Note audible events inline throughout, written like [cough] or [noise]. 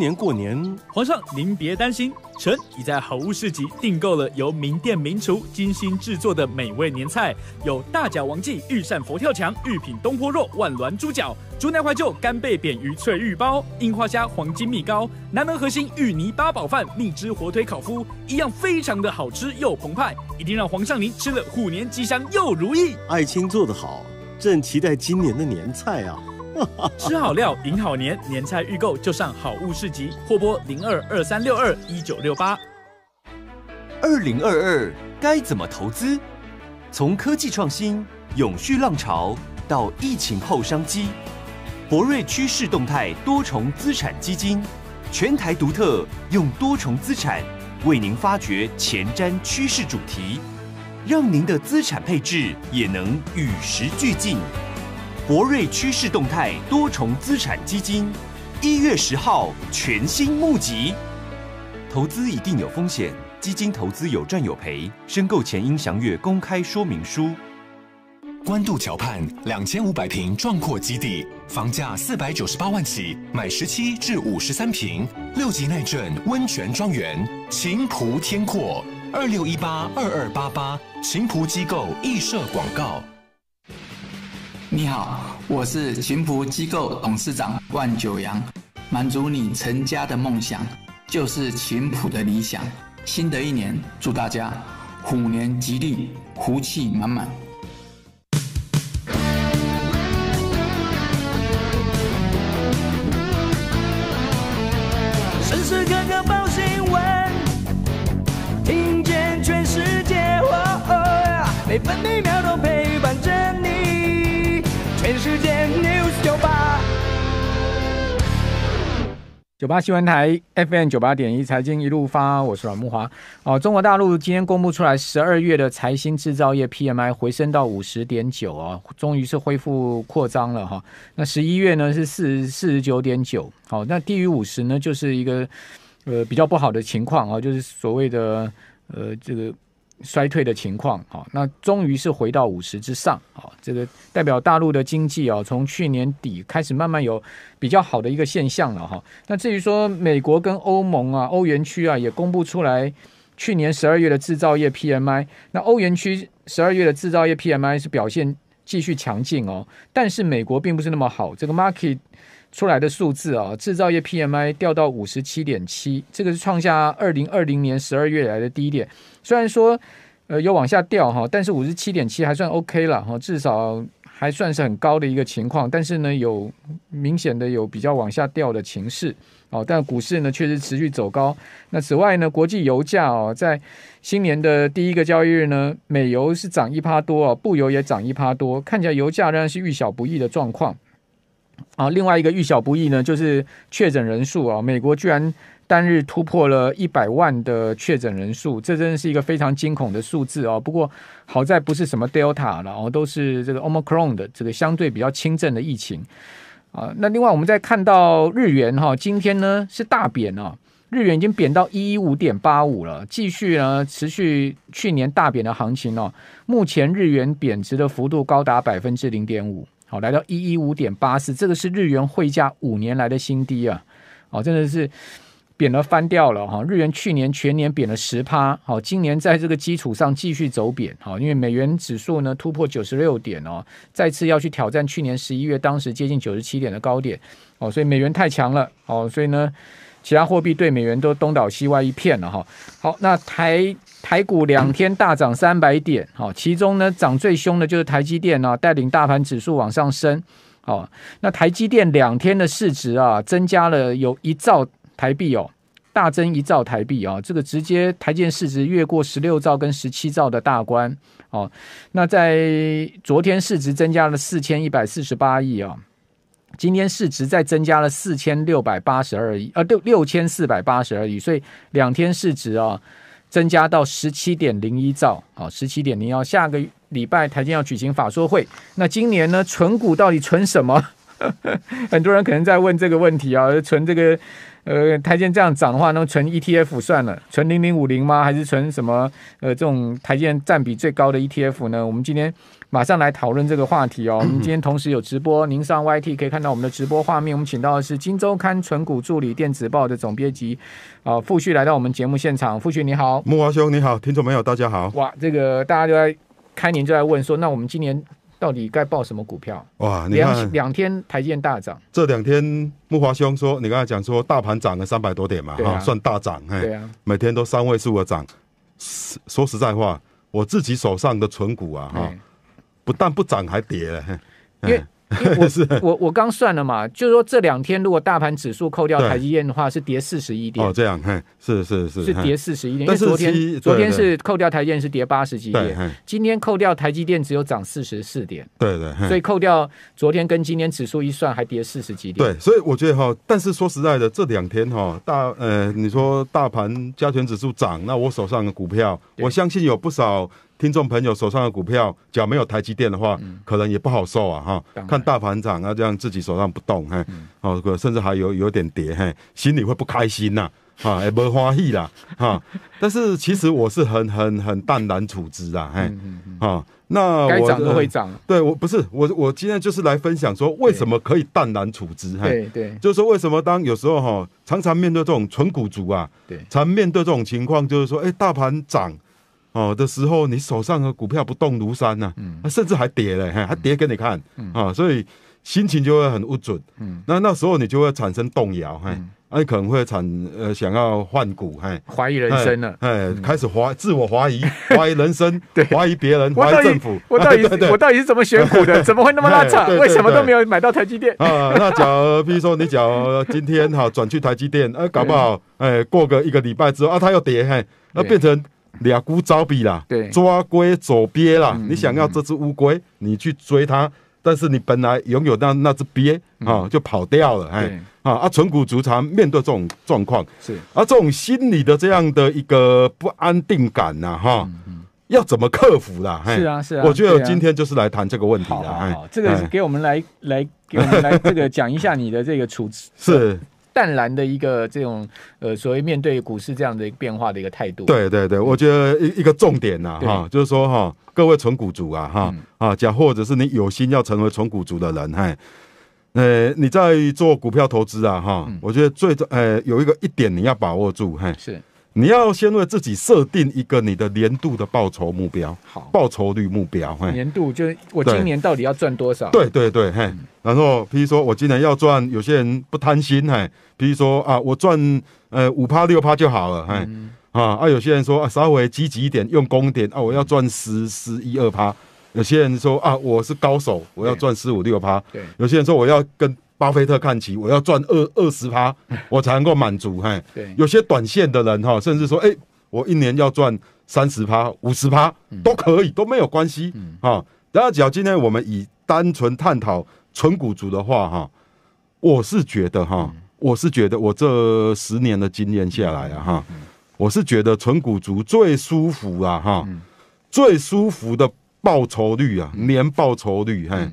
年过年，皇上您别担心，臣已在好物市集订购了由名店名厨精心制作的美味年菜，有大脚王记御膳佛跳墙、御品东坡肉、万峦猪脚、竹南怀旧干贝扁鱼、脆玉包、樱花虾、黄金蜜糕、南门核心芋泥八宝饭、蜜汁火腿烤麸，一样非常的好吃又澎湃，一定让皇上您吃了虎年吉祥又如意。爱卿做得好，朕期待今年的年菜啊。[laughs] 吃好料，迎好年，年菜预购就上好物市集，或拨零二二三六二一九六八。二零二二该怎么投资？从科技创新、永续浪潮到疫情后商机，博瑞趋势动态多重资产基金，全台独特，用多重资产为您发掘前瞻趋势主题，让您的资产配置也能与时俱进。博瑞趋势动态多重资产基金，一月十号全新募集。投资一定有风险，基金投资有赚有赔。申购前应详阅公开说明书。官渡桥畔两千五百平壮阔基地，房价四百九十八万起，买十七至五十三平。六级耐震温泉庄园，晴浦天阔二六一八二二八八晴浦机构易设广告。你好，我是琴谱机构董事长万九阳，满足你成家的梦想，就是琴谱的理想。新的一年，祝大家虎年吉利，福气满满。时时刻刻报新闻，听见全世界，每分每秒都陪伴。九八新闻台 FM 九八点一，财经一路发，我是阮慕华。哦，中国大陆今天公布出来，十二月的财新制造业 PMI 回升到五十点九啊，终于是恢复扩张了哈。那十一月呢是四十四十九点九，好，那低于五十呢就是一个呃比较不好的情况啊，就是所谓的呃这个。衰退的情况，好，那终于是回到五十之上，好，这个代表大陆的经济啊，从去年底开始慢慢有比较好的一个现象了哈。那至于说美国跟欧盟啊、欧元区啊，也公布出来去年十二月的制造业 PMI，那欧元区十二月的制造业 PMI 是表现继续强劲哦，但是美国并不是那么好，这个 market。出来的数字啊，制造业 PMI 掉到五十七点七，这个是创下二零二零年十二月来的低点。虽然说，呃，有往下掉哈，但是五十七点七还算 OK 了哈，至少还算是很高的一个情况。但是呢，有明显的有比较往下掉的情势哦。但股市呢，确实持续走高。那此外呢，国际油价哦，在新年的第一个交易日呢，美油是涨一趴多哦，布油也涨一趴多，看起来油价仍然是遇小不易的状况。啊，另外一个预小不易呢，就是确诊人数啊，美国居然单日突破了一百万的确诊人数，这真的是一个非常惊恐的数字哦。不过好在不是什么 Delta，然后都是这个 Omicron 的这个相对比较轻症的疫情啊。那另外，我们再看到日元哈，今天呢是大贬啊，日元已经贬到一一五点八五了，继续呢持续去年大贬的行情哦。目前日元贬值的幅度高达百分之零点五。好，来到一一五点八四，这个是日元汇价五年来的新低啊！哦，真的是贬了翻掉了哈！日元去年全年贬了十趴，好，今年在这个基础上继续走贬，好，因为美元指数呢突破九十六点哦，再次要去挑战去年十一月当时接近九十七点的高点哦，所以美元太强了哦，所以呢。其他货币对美元都东倒西歪一片了哈。好，那台台股两天大涨三百点好，其中呢涨最凶的就是台积电啊，带领大盘指数往上升。好，那台积电两天的市值啊增加了有一兆台币哦，大增一兆台币啊，这个直接台建市值越过十六兆跟十七兆的大关哦。那在昨天市值增加了四千一百四十八亿啊。今天市值再增加了四千六百八十二亿，呃，六六千四百八十二亿，所以两天市值啊，增加到十七点零一兆，好，十七点零幺。下个礼拜台积要举行法说会，那今年呢，存股到底存什么？[laughs] 很多人可能在问这个问题啊，存这个。呃，台积这样涨的话，那存 ETF 算了，存零零五零吗？还是存什么？呃，这种台积占比最高的 ETF 呢？我们今天马上来讨论这个话题哦。我们今天同时有直播，您上 YT 可以看到我们的直播画面。我们请到的是《金周刊》纯股助理、电子报的总编辑啊，傅旭来到我们节目现场。傅旭你好，木华兄你好，听众朋友大家好。哇，这个大家就在开年就在问说，那我们今年？到底该报什么股票？哇，两两天台建大涨。这两天木华兄说，你刚才讲说大盘涨了三百多点嘛，哈，算大涨。对啊，每天都三位数的涨。说实在话，我自己手上的存股啊，哈，不但不涨还跌，因为。我 [laughs] 是我我刚算了嘛，就是说这两天如果大盘指数扣掉台积电的话，是跌四十一点。哦，这样，哎，是是是，是跌四十一点。但是昨天昨天是扣掉台积电是跌八十几点，今天扣掉台积电只有涨四十四点。对对，所以扣掉昨天跟今天指数一算，还跌四十几点。对，所以我觉得哈，但是说实在的，这两天哈大呃，你说大盘加权指数涨，那我手上的股票，我相信有不少。听众朋友手上的股票，假如没有台积电的话，可能也不好受啊！哈，看大盘涨啊，这样自己手上不动，嘿，哦，甚至还有有点跌，嘿，心里会不开心呐，哈，也没花意啦，哈。但是其实我是很很很淡然处之啊，嘿，啊，那该涨的会涨。对我不是我，我今天就是来分享说，为什么可以淡然处之？对对，就是说为什么当有时候哈，常常面对这种纯股族啊，对，常面对这种情况，就是说，哎，大盘涨。哦，的时候你手上的股票不动如山呐，嗯，甚至还跌了，嘿，还跌给你看，嗯啊，所以心情就会很不准，嗯，那那时候你就会产生动摇，嘿，啊，你可能会产呃想要换股，嘿，怀疑人生了，哎，开始怀自我怀疑，[laughs] 怀疑人生，对，怀疑别人，怀疑政府，我到底，我到底是怎么选股的？[laughs] 怎么会那么拉惨？为什么都没有买到台积电？啊，那假如比如说你讲今天哈转去台积电，呃，搞不好，哎，过个一个礼拜之后啊，它又跌，嘿，那变成。俩龟招比啦，对，抓龟走鳖了。你想要这只乌龟，你去追它，但是你本来拥有那那只鳖啊，就跑掉了，哎，啊啊！纯股族长面对这种状况，是啊，这种心理的这样的一个不安定感呐，哈，要怎么克服的？是啊，是啊，我觉得今天就是来谈这个问题的，哎，这个给我们来来给我们来这个讲一下你的这个处置 [laughs] 是。淡然的一个这种呃，所谓面对股市这样的变化的一个态度。对对对，我觉得一一个重点呐哈，就是说哈，各位纯股族啊哈啊，假或者是你有心要成为纯股族的人，嘿，呃，你在做股票投资啊哈，我觉得最呃有一个一点你要把握住，嘿，是。你要先为自己设定一个你的年度的报酬目标，好，报酬率目标，嘿，年度就是我今年到底要赚多少？对对对，嘿，然后比如说我今年要赚，有些人不贪心，嘿，比如说啊，我赚呃五趴六趴就好了，嘿，啊啊，有些人说啊稍微积极一点，用功点啊，我要赚十十一二趴，有些人说啊，我是高手，我要赚十五六趴，对，有些人说我要跟。巴菲特看齐，我要赚二二十趴，[laughs] 我才能够满足。嘿，有些短线的人哈，甚至说，哎，我一年要赚三十趴、五十趴都可以，都没有关系。嗯，啊，然后只要今天我们以单纯探讨纯股族的话，哈，我是觉得哈，我是觉得我这十年的经验下来啊，哈，我是觉得纯股族最舒服啊哈，最舒服的报酬率啊，年报酬率，嘿，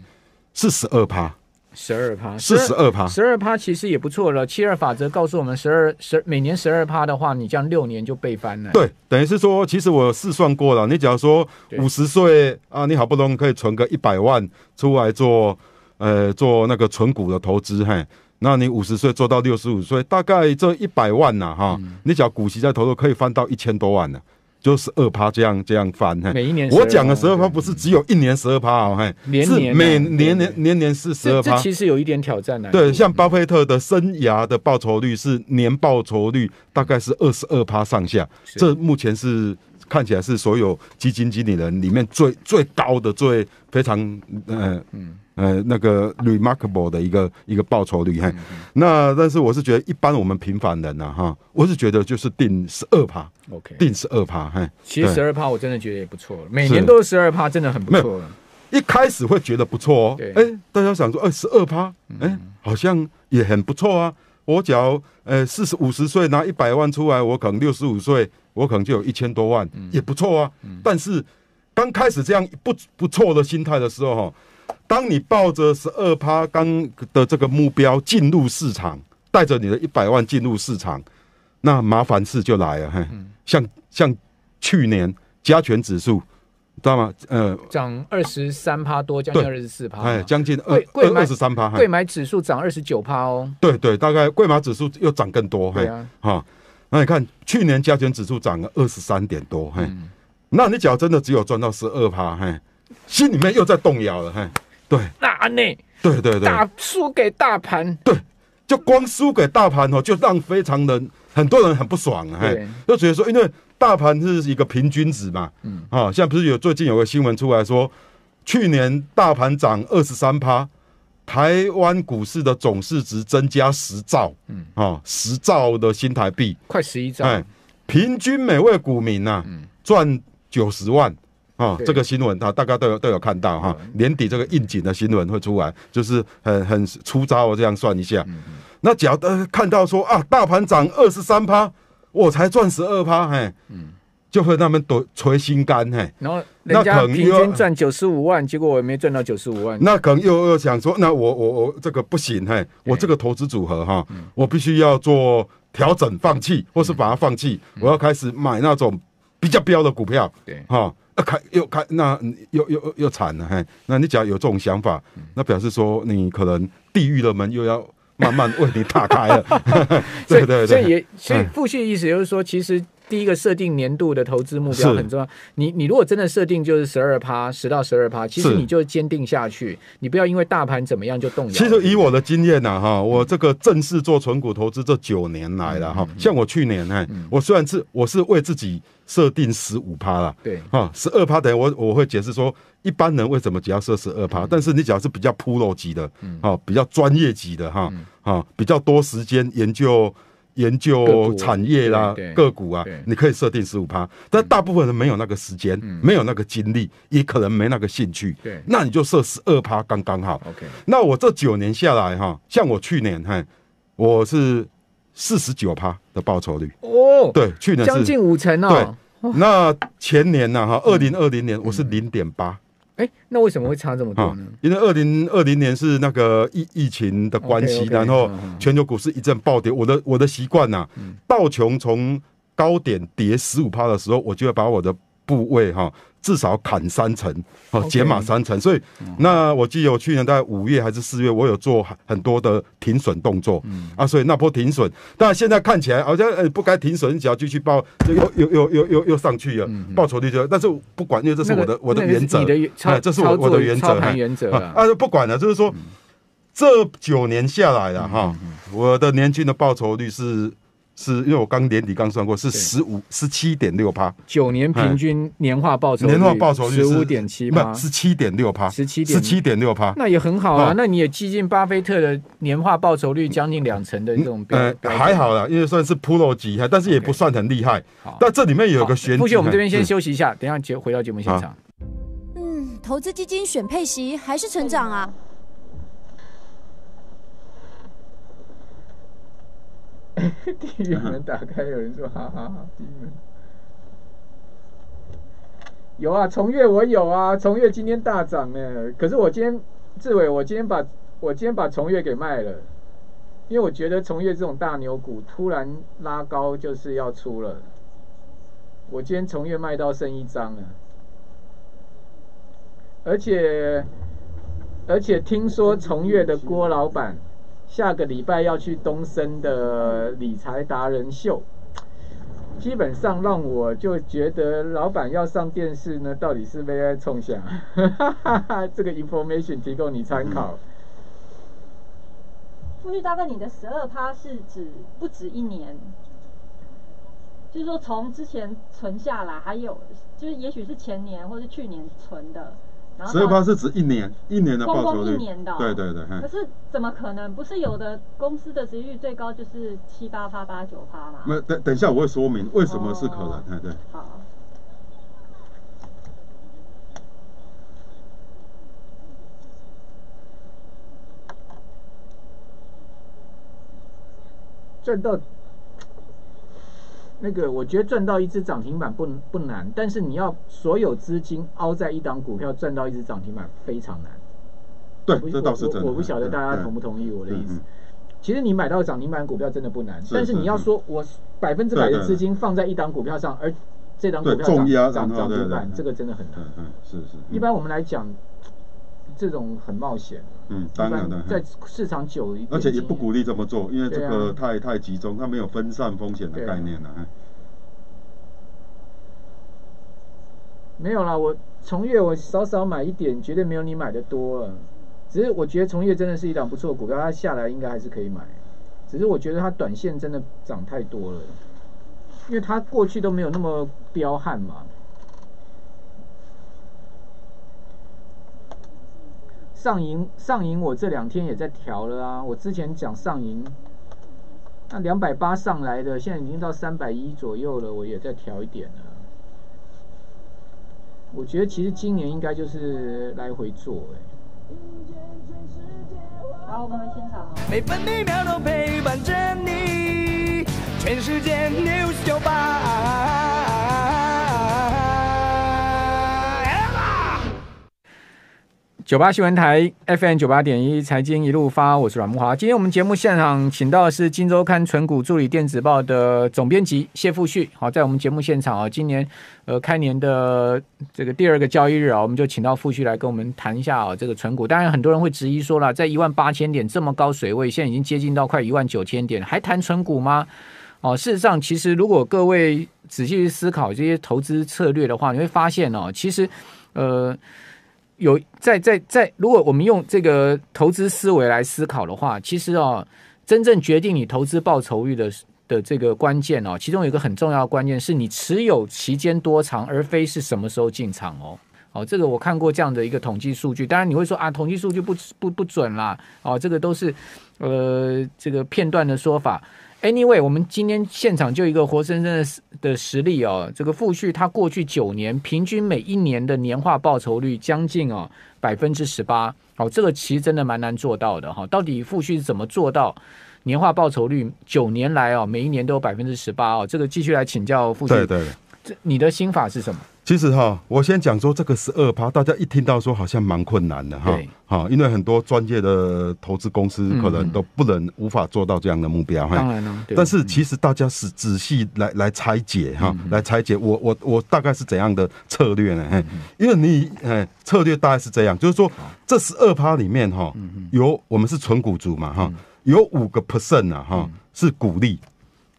是十二趴。十二趴，四十二趴，十二趴其实也不错了。七二法则告诉我们，十二十每年十二趴的话，你这样六年就被翻了。对，等于是说，其实我试算过了，你假如说五十岁啊，你好不容易可以存个一百万出来做，呃，做那个存股的投资，嘿，那你五十岁做到六十五岁，大概这一百万呢，哈，你只要股息在投入，可以翻到一千多万呢。就是十二趴这样这样翻，每一年我讲的十二趴不是只有一年十二趴哦，嘿，是每年年年年是十二趴，这其实有一点挑战。对，像巴菲特的生涯的报酬率是年报酬率大概是二十二趴上下，这目前是。看起来是所有基金经理人里面最最高的、最非常嗯嗯呃那个 remarkable 的一个一个报酬率哈。那但是我是觉得，一般我们平凡人呢哈，我是觉得就是定十二趴，OK，定十二趴哈。其实十二趴我真的觉得也不错，每年都是十二趴，真的很不错。一开始会觉得不错哦。哎，大家想说，哎，十二趴，哎，好像也很不错啊。我假如呃四十五十岁拿一百万出来，我可能六十五岁。我可能就有一千多万，也不错啊。但是刚开始这样不不错的心态的时候，哈，当你抱着十二趴刚的这个目标进入市场，带着你的一百万进入市场，那麻烦事就来了，哈。像像去年加权指数，知道吗？呃，涨二十三趴多，将近二十四趴。哎，将近二二十三趴。贵买指数涨二十九趴哦。对对，大概贵买指数又涨更多，对啊，哈。那你看，去年加权指数涨了二十三点多，嘿，那你脚真的只有赚到十二趴，嘿，心里面又在动摇了，嘿，对，那阿内，对对对，打输给大盘，对，就光输给大盘哦，就让非常人很多人很不爽，嘿，就觉得说，因为大盘是一个平均值嘛，嗯，啊，现在不是有最近有个新闻出来说，去年大盘涨二十三趴。台湾股市的总市值增加十兆，嗯，啊，十兆的新台币，快十一兆，哎，平均每位股民呐、啊，赚九十万，啊，这个新闻他大家都有都有看到哈，年底这个应景的新闻会出来，就是很很粗糙我这样算一下，那只要看到说啊，大盘涨二十三趴，我才赚十二趴，嘿，嗯。就和他们赌捶心肝嘿，然后那可能平均赚九十五万，结果我没赚到九十五万，那可能又又想说，那我我我这个不行嘿，我这个投资组合哈，我必须要做调整，放弃或是把它放弃，我要开始买那种比较标的股票，对，哈，开又开那又又又惨了嘿，那你只要有这种想法，那表示说你可能地狱的门又要慢慢为你打开了，[laughs] [laughs] 对对对，所以所以父的意思就是说，其实。第一个设定年度的投资目标很重要。你你如果真的设定就是十二趴，十到十二趴，其实你就坚定下去，你不要因为大盘怎么样就动摇。其实以我的经验呐，哈，我这个正式做纯股投资这九年来了，哈，像我去年哎，我虽然是我是为自己设定十五趴了，对，啊，十二趴等于我我会解释说，一般人为什么只要设十二趴，但是你只要是比较 pro 级的，哦，比较专业级的哈，啊，比较多时间研究。研究产业啦，个股啊，你可以设定十五趴，但大部分人没有那个时间，没有那个精力，也可能没那个兴趣。那你就设十二趴刚刚好。那我这九年下来哈，像我去年哈，我是四十九趴的报酬率哦。对，去年将近五成哦。对，那前年呢哈，二零二零年我是零点八。哎，那为什么会差这么多呢？因为二零二零年是那个疫疫情的关系，然后全球股市一阵暴跌。我的我的习惯呐，道琼从高点跌十五趴的时候，我就要把我的部位哈。至少砍三成，哦，减码三成，所以那我记得我去年在五月还是四月，我有做很多的停损动作，啊，所以那波停损，但现在看起来好像不该停损，只要继续报，又又又又又又上去了，报酬率就，但是不管，因为这是我的我的原则，你的我的原则，原则啊，啊，不管了，就是说这九年下来了哈，我的年轻的报酬率是。是因为我刚年底刚算过，是十五十七点六趴，九年平均年化报酬率，年化报酬率十五点七，不，是七点六趴，十七点七点六趴，那也很好啊。那你也接近巴菲特的年化报酬率将近两成的这种，呃，还好啦，因为算是 Pro 级，但是也不算很厉害。那这里面有个悬，不前我们这边先休息一下，等下节回到节目现场。嗯，投资基金选配息还是成长啊？[laughs] 地狱门打开，有人说：“哈哈哈，地狱门有啊，重月我有啊，重月今天大涨呢。可是我今天，志伟，我今天把我今天把重月给卖了，因为我觉得重月这种大牛股突然拉高就是要出了。我今天重月卖到剩一张了，而且而且听说重月的郭老板。”下个礼拜要去东森的理财达人秀，基本上让我就觉得老板要上电视呢，到底是被爱冲响？[laughs] 这个 information 提供你参考。富裕大概你的十二趴是指不止一年，就是说从之前存下来，还有就是也许是前年或是去年存的。十二八是指一年一年的曝光一年的，对对对。可是怎么可能？不是有的公司的值率最高就是七八八八九八吗？没，等等一下，我会说明为什么是可能。哎，对。好。赚到。那个，我觉得赚到一只涨停板不不难，但是你要所有资金凹在一档股票赚到一只涨停板非常难。对，老师，我不晓得大家同不同意我的意思。其实你买到涨停板股票真的不难，但是你要说，我百分之百的资金放在一档股票上，而这档股票涨涨停板，这个真的很难。嗯嗯，是是。一般我们来讲。这种很冒险，嗯，当然的，在市场久一，而且也不鼓励这么做，因为这个太太集中，它没有分散风险的概念了。没有啦，我从业我稍稍买一点，绝对没有你买的多了。只是我觉得从业真的是一档不错的股票，它下来应该还是可以买。只是我觉得它短线真的涨太多了，因为它过去都没有那么彪悍嘛。上银上银，我这两天也在调了啊。我之前讲上银，那两百八上来的，现在已经到三百一左右了，我也在调一点了。我觉得其实今年应该就是来回做哎。好，我们先走。每分每秒都陪伴着你，全世界 News 98。九八新闻台 FM 九八点一，财经一路发，我是阮木华。今天我们节目现场请到的是《金周刊》纯股助理电子报的总编辑谢富旭。好，在我们节目现场啊，今年呃开年的这个第二个交易日啊，我们就请到富旭来跟我们谈一下啊这个纯股。当然，很多人会质疑说了，在一万八千点这么高水位，现在已经接近到快一万九千点，还谈纯股吗？哦，事实上，其实如果各位仔细去思考这些投资策略的话，你会发现哦，其实呃。有在在在，如果我们用这个投资思维来思考的话，其实哦，真正决定你投资报酬率的的这个关键哦，其中有一个很重要的关键是你持有期间多长，而非是什么时候进场哦。哦，这个我看过这样的一个统计数据，当然你会说啊，统计数据不不不准啦。哦，这个都是呃这个片段的说法。a n y w a y 我们今天现场就一个活生生的的实例哦。这个富旭他过去九年平均每一年的年化报酬率将近哦百分之十八。好，这个其实真的蛮难做到的哈。到底富旭是怎么做到年化报酬率九年来哦每一年都有百分之十八哦？这个继续来请教富旭。对对，这你的心法是什么？其实哈，我先讲说这个十二趴，大家一听到说好像蛮困难的哈，好，因为很多专业的投资公司可能都不能无法做到这样的目标。当然了，但是其实大家是仔细来来拆解哈，来拆解我我我大概是怎样的策略呢？因为你策略大概是这样，就是说这十二趴里面哈，有我们是纯股族嘛哈，有五个 percent 啊哈是股利。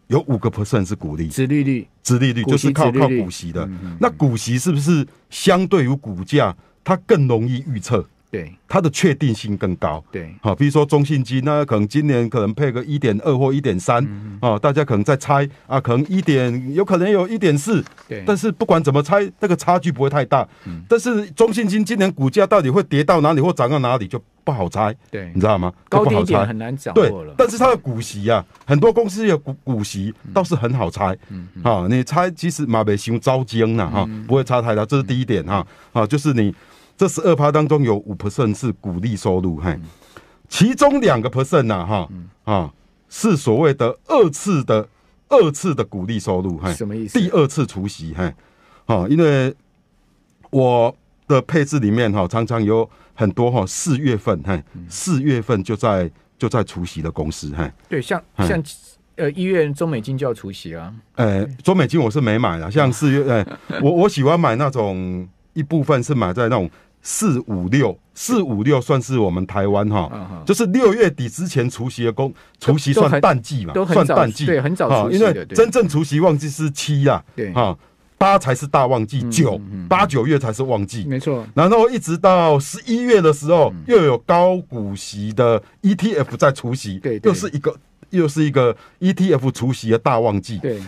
有五个 percent 是股利，息利率，息利率就是靠靠股息的。那股息是不是相对于股价，它更容易预测？对，它的确定性更高。对，好，比如说中信金，那可能今年可能配个一点二或一点三啊，大家可能在猜啊，可能一点，有可能有一点四。对，但是不管怎么猜，那个差距不会太大。嗯，但是中信金今年股价到底会跌到哪里或涨到哪里就不好猜。对，你知道吗？高低点很难掌握。对，但是它的股息啊，很多公司有股股息倒是很好猜。嗯，啊，你猜，其实马尾熊招浆了哈，不会差太大，这是第一点哈。啊，就是你。这十二趴当中有五 percent 是股利收入，哈，其中两个 percent 呢，哈，啊，是所谓的二次的二次的股利收入，哈，什么意思？第二次除息，哈，哦，因为我的配置里面哈，常常有很多哈，四月份，哈，四月份就在就在除息的公司，哈，对，像像呃一月中美金就要除息啊，呃，中美金我是没买了，像四月，哎，我我喜欢买那种一部分是买在那种。四五六，四五六算是我们台湾哈，就是六月底之前除夕的工，除夕算淡季嘛，算淡季，对，很早，因为真正除夕旺季是七呀，对，哈，八才是大旺季，九八九月才是旺季，没错。然后一直到十一月的时候，又有高股息的 ETF 在除夕，对，又是一个又是一个 ETF 除夕的大旺季，对。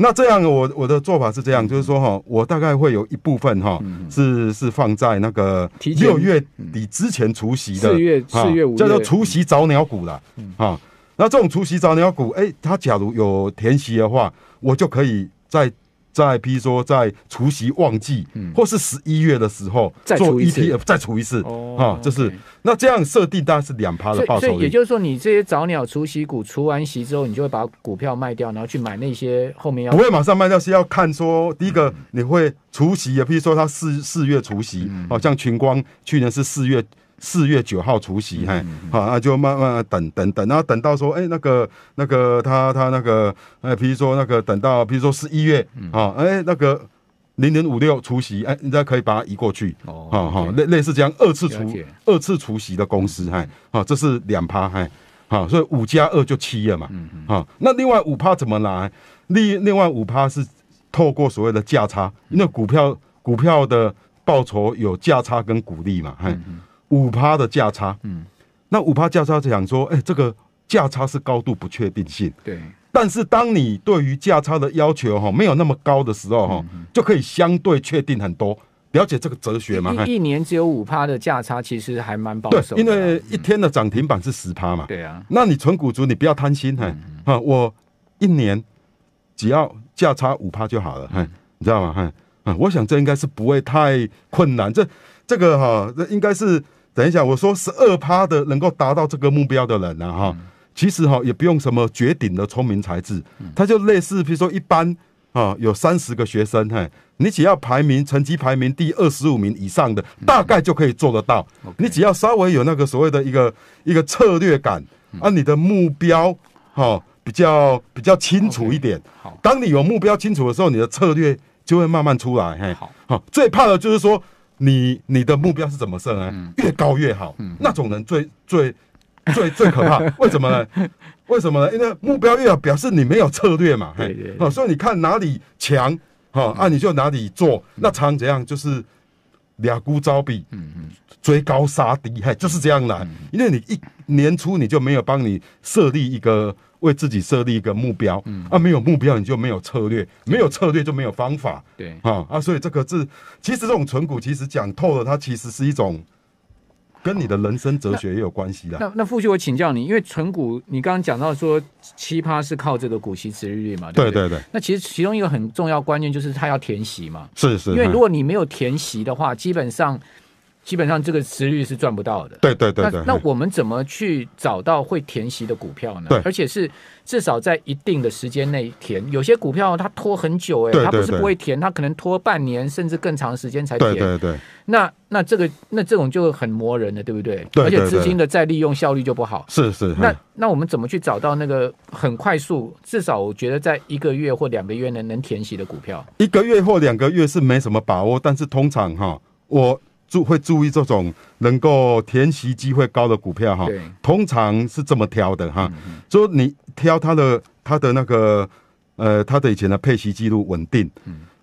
那这样，我我的做法是这样，就是说哈，我大概会有一部分哈，是是放在那个六月底之前除夕的，四月四月五，叫做除夕早鸟股了，啊，那这种除夕早鸟股，哎，它假如有填息的话，我就可以在。再譬如说，在除夕旺季，或是十一月的时候，做 ETF 再除一次，啊，就是那这样设定当然是两趴的报酬。所以也就是说，你这些早鸟除夕股除完息之后，你就会把股票卖掉，然后去买那些后面要不会马上卖掉，是要看说，第一个你会除夕，也譬如说它四四月除夕，哦，像群光去年是四月。四月九号除夕，嘿，好，那就慢慢等等等，然后等到说，哎，那个那个他他那个，哎，比如说那个等到，比如说十一月啊，哎，那个零零五六除夕，哎，你再可以把它移过去，哦，好，类类似这样二次除二次除夕的公司，嗨，好，这是两趴，嗨，好，所以五加二就七了嘛，嗯嗯，好，那另外五趴怎么来？另另外五趴是透过所谓的价差，因为股票股票的报酬有价差跟股利嘛，嗨。五趴的价差，嗯，那五趴价差，想说，哎，这个价差是高度不确定性，对。但是，当你对于价差的要求哈没有那么高的时候哈，就可以相对确定很多，了解这个哲学嘛。一一年只有五趴的价差，其实还蛮保守的。对，因为一天的涨停板是十趴嘛。对啊。那你纯股族，你不要贪心，哈啊，我一年只要价差五趴就好了，哈，你知道吗？哈啊，我想这应该是不会太困难，这这个哈，这应该是。等一下，我说十二趴的能够达到这个目标的人呢？哈，其实哈也不用什么绝顶的聪明才智，他就类似比如说一般啊，有三十个学生，嘿，你只要排名成绩排名第二十五名以上的，大概就可以做得到。你只要稍微有那个所谓的一个一个策略感，啊，你的目标哈比较比较清楚一点。好，当你有目标清楚的时候，你的策略就会慢慢出来。嘿，好，最怕的就是说。你你的目标是怎么设呢？越高越好。那种人最最最最可怕，[laughs] 为什么呢？为什么呢？因为目标越要表示你没有策略嘛。对对。哦，所以你看哪里强，哈啊你就哪里做。那常怎样就是俩孤招比，追高杀低，嘿，就是这样啦。因为你一年初你就没有帮你设立一个。为自己设立一个目标，嗯啊，没有目标你就没有策略，没有策略就没有方法，对啊啊，所以这个字其实这种存股，其实讲透了，它其实是一种跟你的人生哲学也有关系的。那那傅兄，我请教你，因为存股你刚刚讲到说奇葩是靠这个股息持利率嘛？对对对。那其实其中一个很重要关键就是它要填息嘛？是是。因为如果你没有填息的话，基本上。基本上这个持率是赚不到的。对对对对。那那我们怎么去找到会填息的股票呢？对。而且是至少在一定的时间内填。有些股票它拖很久哎，它不是不会填，它可能拖半年甚至更长时间才填。对对对。那那这个那这种就很磨人的，对不对？对。而且资金的再利用效率就不好。是是。那那我们怎么去找到那个很快速？至少我觉得在一个月或两个月能能填息的股票。一个月或两个月是没什么把握，但是通常哈，我。注会注意这种能够填息机会高的股票哈，通常是这么挑的哈，就你挑它的它的那个呃它的以前的配息记录稳定，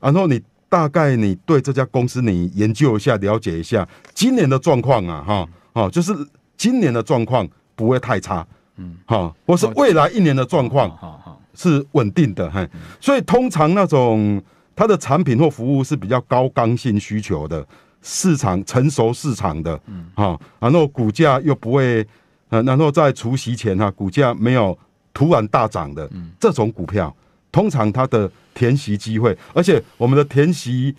然后你大概你对这家公司你研究一下了解一下今年的状况啊哈哦就是今年的状况不会太差嗯好或是未来一年的状况好好是稳定的哈，所以通常那种它的产品或服务是比较高刚性需求的。市场成熟市场的，哈，然后股价又不会，呃，然后在除夕前哈，股价没有突然大涨的，这种股票，通常它的填息机会，而且我们的填息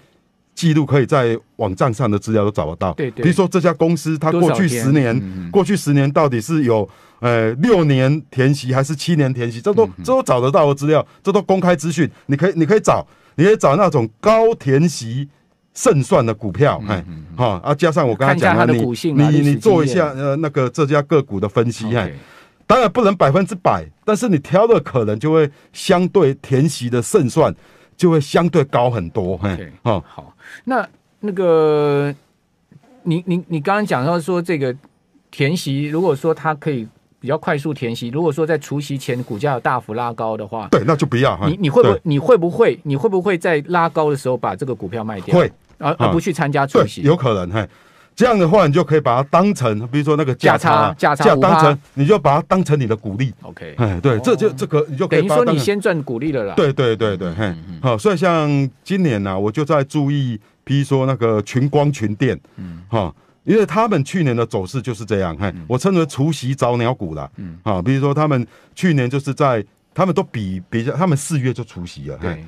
记录可以在网站上的资料都找得到，对，比如说这家公司，它过去十年，过去十年到底是有呃六年填息还是七年填息，这都这都找得到的资料，这都公开资讯，你可以你可以找，你可以找那种高填息。胜算的股票，哎，哈啊，加上我刚才讲的，你你你做一下呃那个这家个股的分析，哎，当然不能百分之百，但是你挑的可能就会相对填息的胜算就会相对高很多，哈，好，好，那那个你你你刚刚讲到说这个填息，如果说它可以比较快速填息，如果说在除夕前股价大幅拉高的话，对，那就不要，你你会不会你会不会你会不会在拉高的时候把这个股票卖掉？会。而不去参加除夕，有可能嘿。这样的话，你就可以把它当成，比如说那个价差，价差，你就把它当成你的鼓励。OK，哎，对，这就这个又等于说你先赚鼓励了啦。对对对对，嘿，好。所以像今年呢，我就在注意，比如说那个群光群电，嗯，哈，因为他们去年的走势就是这样，嘿，我称为除夕早鸟股了，嗯，啊，比如说他们去年就是在，他们都比比较，他们四月就除夕了，嘿。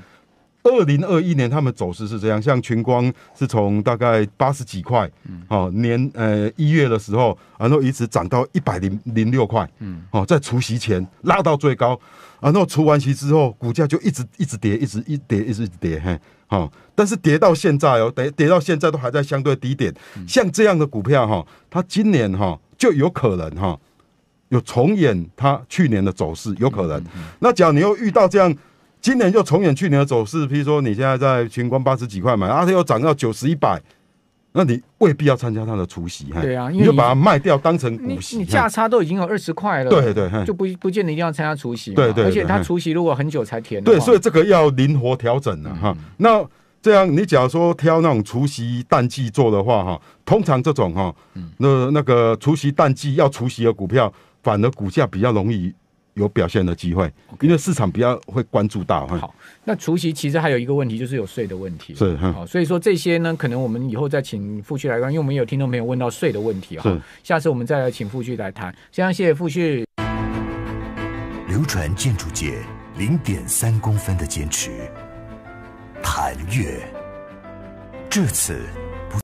二零二一年他们走势是这样，像群光是从大概八十几块，哦，年呃一月的时候，然后一直涨到一百零零六块，哦，在除夕前拉到最高，然后除完息之后，股价就一直一直跌，一直一跌，一直跌，嘿，哦，但是跌到现在哦，跌跌到现在都还在相对低点，像这样的股票哈，它今年哈就有可能哈，有重演它去年的走势，有可能。那假如你又遇到这样。今年又重演去年的走势，譬如说你现在在全光八十几块买，而且又涨到九十一百，那你未必要参加它的除息，对啊，因为把它卖掉当成你你价差都已经有二十块了，对对，就不不见得一定要参加除息，对，而且它除息如果很久才填，对，所以这个要灵活调整的哈。那这样你假如说挑那种除夕淡季做的话哈，通常这种哈，那那个除夕淡季要除息的股票，反而股价比较容易。有表现的机会，因为市场比较会关注到。好，那除夕其实还有一个问题，就是有税的问题。是，好，所以说这些呢，可能我们以后再请傅旭来因为我们有听众朋友问到税的问题啊。下次我们再来请傅旭来谈。先谢谢傅旭。流传建筑界零点三公分的坚持，谭岳这次。